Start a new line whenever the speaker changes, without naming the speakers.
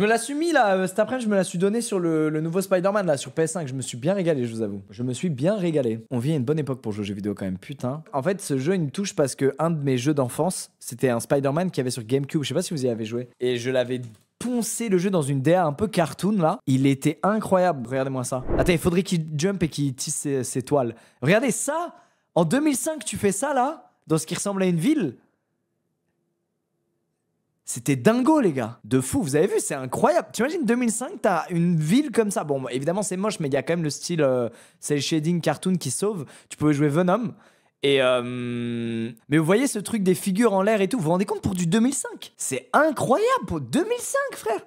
Je me la mis là, euh, cet après-midi, je me la suis donné sur le, nouveau Spider-Man là, sur PS5. Je me suis bien régalé, je vous avoue. Je me suis bien régalé. On vit à une bonne époque pour jouer aux jeux vidéo quand même, putain. En fait, ce jeu, il me touche parce que un de mes jeux d'enfance, c'était un Spider-Man qui avait sur GameCube. Je sais pas si vous y avez joué. Et je l'avais poncé le jeu dans une DA un peu cartoon là. Il était incroyable. Regardez-moi ça. Attends, il faudrait qu'il jump et qu'il tisse ses, ses toiles. Regardez ça. En 2005, tu fais ça là, dans ce qui ressemble à une ville. C'était dingo, les gars. De fou, vous avez vu, c'est incroyable. tu imagines 2005, t'as une ville comme ça. Bon, évidemment, c'est moche, mais il y a quand même le style, euh, c'est shading cartoon qui sauve. Tu pouvais jouer Venom.
Et euh, Mais vous voyez ce
truc des figures en l'air et tout, vous vous rendez compte pour du 2005 C'est incroyable pour 2005 frère